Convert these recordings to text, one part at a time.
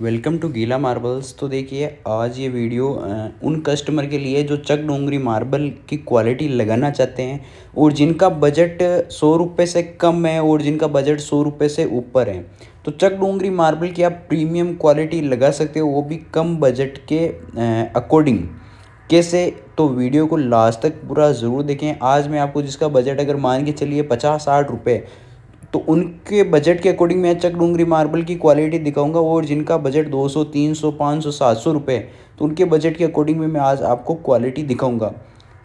welcome to गीला marbles तो देखिए आज ये वीडियो उन कस्टमर के लिए जो चक डोंगरी मार्बल की क्वालिटी लगाना चाहते हैं और जिनका बजट सौ रुपये से कम है और जिनका बजट सौ रुपये से ऊपर है तो चक डोंगरी मार्बल की आप प्रीमियम क्वालिटी लगा सकते हो वो भी कम बजट के अकॉर्डिंग कैसे तो वीडियो को लास्ट तक पूरा ज़रूर देखें आज मैं आपको जिसका बजट अगर मान के चलिए पचास साठ रुपये तो उनके बजट के अकॉर्डिंग मैं चक डूंगरी मार्बल की क्वालिटी दिखाऊंगा और जिनका बजट 200, 300, 500, 700 रुपये तो उनके बजट के अकॉर्डिंग में मैं आज आपको क्वालिटी दिखाऊंगा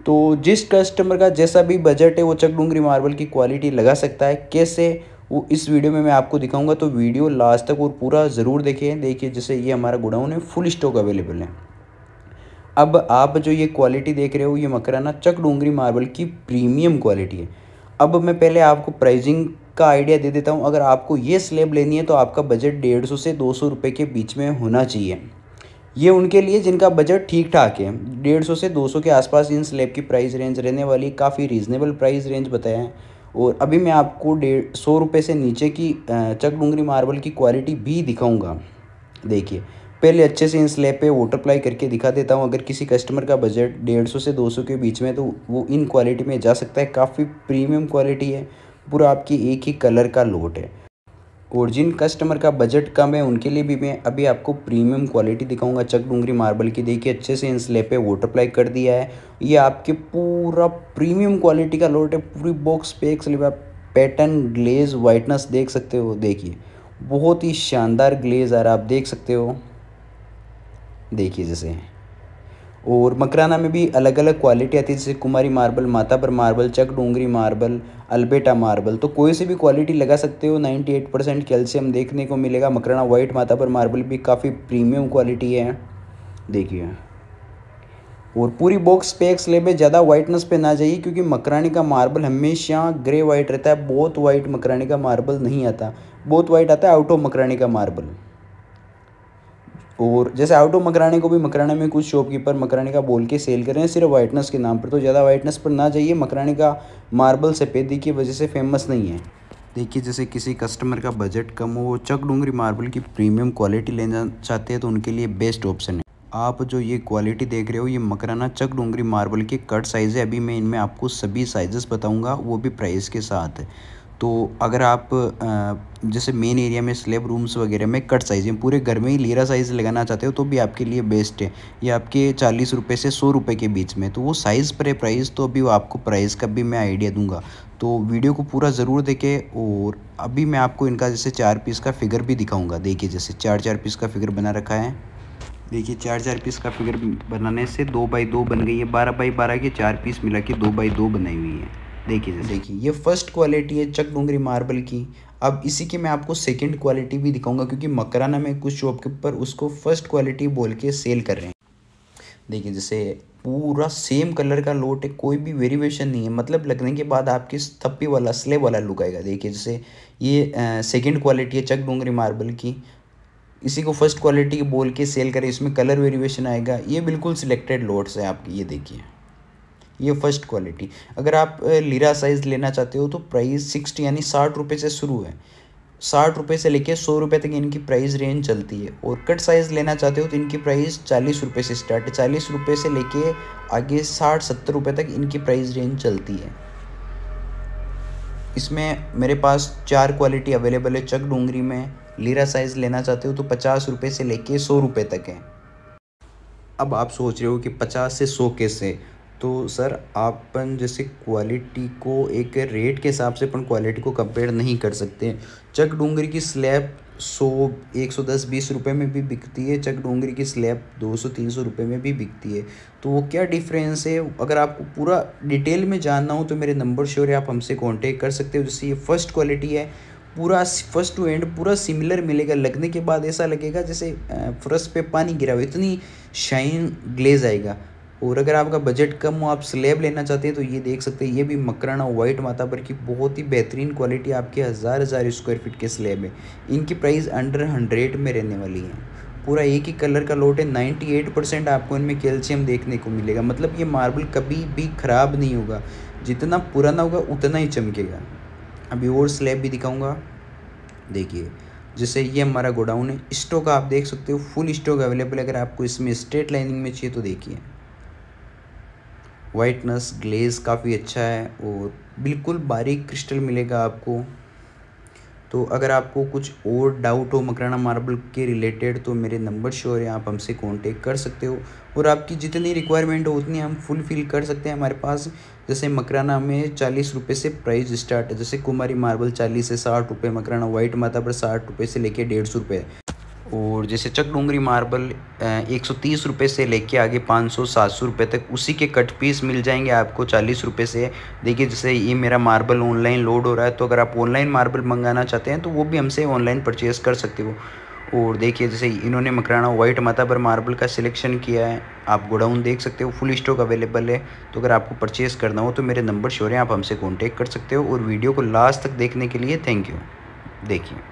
तो जिस कस्टमर का जैसा भी बजट है वो चक डूंगरी मार्बल की क्वालिटी लगा सकता है कैसे वो इस वीडियो में मैं आपको दिखाऊँगा तो वीडियो लास्ट तक और पूरा ज़रूर देखें देखिए जैसे ये हमारा गुडाउन है फुल स्टॉक अवेलेबल है अब आप जो ये क्वालिटी देख रहे हो ये मकराना चक डूंगरी मार्बल की प्रीमियम क्वालिटी है अब मैं पहले आपको प्राइजिंग का आइडिया दे देता हूँ अगर आपको ये स्लेब लेनी है तो आपका बजट डेढ़ सौ से दो सौ रुपये के बीच में होना चाहिए ये उनके लिए जिनका बजट ठीक ठाक है डेढ़ सौ से दो सौ के आसपास इन स्लेब की प्राइस रेंज रहने वाली काफ़ी रीज़नेबल प्राइस रेंज बताया है और अभी मैं आपको डेढ़ सौ रुपये से नीचे की चक डूंगरी मार्बल की क्वालिटी भी दिखाऊंगा देखिए पहले अच्छे से इन स्लेब पे वाटर अप्लाई करके दिखा देता हूँ अगर किसी कस्टमर का बजट डेढ़ सौ से दो सौ के बीच में तो वो इन क्वालिटी में जा सकता है काफ़ी प्रीमियम क्वालिटी है पूरा आपकी एक ही कलर का लोट है और जिन कस्टमर का बजट कम है उनके लिए भी मैं अभी आपको प्रीमियम क्वालिटी दिखाऊंगा चक डूंगरी मार्बल की देखिए अच्छे से इन स्लेब पे वाटर कर दिया है ये आपके पूरा प्रीमियम क्वालिटी का लोट है पूरी बॉक्स पे एक स्लेब आप पैटर्न ग्लेज वाइटनेस देख सकते हो देखिए बहुत ही शानदार ग्लेज आ रहा आप देख सकते हो देखिए जैसे और मकराना में भी अलग अलग क्वालिटी आती है जैसे कुमारी मार्बल माता पर marble Chak Dongri marble Alberta marble तो कोई से भी क्वालिटी लगा सकते हो 98 परसेंट कैल्शियम देखने को मिलेगा मकराना वाइट माता पर मार्बल भी काफ़ी प्रीमियम क्वालिटी है देखिए और पूरी बॉक्स पे एक स्लेब ज़्यादा वाइटनेस पे ना जाइए क्योंकि मकरानी का मार्बल हमेशा ग्रे वाइट रहता है बहुत वाइट मकरानी का मार्बल नहीं आता बहुत वाइट आता है आउट ऑफ मकरानी का मार्बल और जैसे आउट ऑफ मकराने को भी मकराने में कुछ शॉपकीपर मकराने का बोल के सेल कर रहे हैं सिर्फ वाइटनेस के नाम पर तो ज़्यादा वाइटनेस पर ना जाइए मकराने का मार्बल सफ़ेदी की वजह से फेमस नहीं है देखिए जैसे किसी कस्टमर का बजट कम हो वो चक डूंगरी मार्बल की प्रीमियम क्वालिटी लेना चाहते हैं तो उनके लिए बेस्ट ऑप्शन है आप जो ये क्वालिटी देख रहे हो ये मकराना चक डूंगरी मार्बल के कट साइज़ है अभी मैं इनमें आपको सभी साइजेस बताऊँगा वो भी प्राइस के साथ है तो अगर आप जैसे मेन एरिया में स्लेब रूम्स वगैरह में कट साइज़ में पूरे घर में ही लेरा साइज़ लगाना चाहते हो तो भी आपके लिए बेस्ट है ये आपके चालीस रुपये से सौ रुपये के बीच में तो वो साइज़ पर प्राइस तो अभी वो आपको प्राइस का भी मैं आइडिया दूंगा तो वीडियो को पूरा ज़रूर देखें और अभी मैं आपको इनका जैसे चार पीस का फिगर भी दिखाऊँगा देखिए जैसे चार चार पीस का फिगर बना रखा है देखिए चार चार पीस का फिगर बनाने से दो बाई दो बन गई है बारह बाई बारह के चार पीस मिला के दो बाई दो बनाई हुई है देखिए देखिए ये फर्स्ट क्वालिटी है चक डोंगरी मार्बल की अब इसी की मैं आपको सेकंड क्वालिटी भी दिखाऊंगा क्योंकि मकराना में कुछ शॉपकीपर उसको फर्स्ट क्वालिटी बोल के सेल कर रहे हैं देखिए जैसे पूरा सेम कलर का लोट है कोई भी वेरिएशन नहीं है मतलब लगने के बाद आपकी थप्पी वाला स्लेब वाला लुक आएगा देखिए जैसे ये सेकेंड क्वालिटी है चक डोंगरी मार्बल की इसी को फर्स्ट क्वालिटी बोल के सेल करें इसमें कलर वेरिएशन आएगा ये बिल्कुल सिलेक्टेड लोट्स हैं आपकी ये देखिए ये फर्स्ट क्वालिटी अगर आप लीरा साइज़ लेना चाहते हो तो प्राइस सिक्सटी यानी साठ रुपये से शुरू है साठ रुपये से लेके सौ रुपये तक इनकी प्राइस रेंज चलती है और कट साइज़ लेना चाहते हो तो इनकी प्राइस चालीस रुपये से स्टार्ट है चालीस रुपये से लेके आगे साठ सत्तर रुपये तक इनकी प्राइस रेंज चलती है इसमें मेरे पास चार क्वालिटी अवेलेबल है चक डोंगरी में लीरा साइज़ लेना चाहते हो तो पचास रुपये से लेके सौ रुपये तक है अब आप सोच रहे हो कि पचास से सौ कैसे तो सर आपन जैसे क्वालिटी को एक रेट के हिसाब से अपन क्वालिटी को कंपेयर नहीं कर सकते चक डूंगरी की स्लैब सौ एक सौ दस बीस रुपये में भी बिकती है चक डोंगरी की स्लैब दो सौ तीन सौ रुपये में भी बिकती है तो वो क्या डिफरेंस है अगर आपको पूरा डिटेल में जानना हो तो मेरे नंबर श्योर है आप हमसे कांटेक्ट कर सकते हो जैसे ये फर्स्ट क्वालिटी है पूरा फर्स्ट टू एंड पूरा सिमिलर मिलेगा लगने के बाद ऐसा लगेगा जैसे फ्रस पे पानी गिरा हुआ इतनी शाइन ग्लेज आएगा और अगर आपका बजट कम हो आप स्लेब लेना चाहते हैं तो ये देख सकते हैं ये भी मकराना वाइट माता पर की बहुत ही बेहतरीन क्वालिटी आपके हज़ार हज़ार स्क्वायर फीट के स्लेब है इनकी प्राइस अंडर हंड्रेड में रहने वाली है पूरा एक ही कलर का लोट है नाइन्टी एट परसेंट आपको इनमें कैल्शियम देखने को मिलेगा मतलब ये मार्बल कभी भी ख़राब नहीं होगा जितना पुराना होगा उतना ही चमकेगा अभी और स्लेब भी दिखाऊँगा देखिए जैसे ये हमारा गोडाउन है स्टॉक आप देख सकते हो फुल स्टॉक अवेलेबल अगर आपको इसमें स्ट्रेट लाइनिंग में चाहिए तो देखिए वाइटनेस ग्लेज काफ़ी अच्छा है और बिल्कुल बारीक क्रिस्टल मिलेगा आपको तो अगर आपको कुछ और डाउट हो मकराना मार्बल के रिलेटेड तो मेरे नंबर शो है आप हमसे कांटेक्ट कर सकते हो और आपकी जितनी रिक्वायरमेंट हो उतनी हम फुलफ़िल कर सकते हैं हमारे पास जैसे मकराना में चालीस रुपये से प्राइस स्टार्ट है जैसे कुमारी मार्बल चालीस से साठ रुपये मकराना वाइट माता पर साठ रुपये से लेके डेढ़ सौ रुपये और जैसे चक डोंगरी मार्बल एक सौ तीस रुपये से लेके आगे पाँच सौ सात सौ रुपये तक उसी के कट पीस मिल जाएंगे आपको चालीस रुपये से देखिए जैसे ये मेरा मार्बल ऑनलाइन लोड हो रहा है तो अगर आप ऑनलाइन मार्बल मंगाना चाहते हैं तो वो भी हमसे ऑनलाइन परचेज़ कर सकते हो और देखिए जैसे इन्होंने मकराना वाइट माता पर मार्बल का सिलेक्शन किया है आप गोडाउन देख सकते हो फुल स्टॉक अवेलेबल है तो अगर आपको परचेज़ करना हो तो मेरे नंबर शोर हैं आप हमसे कॉन्टेक्ट कर सकते हो और वीडियो को लास्ट तक देखने के लिए थैंक यू देखिए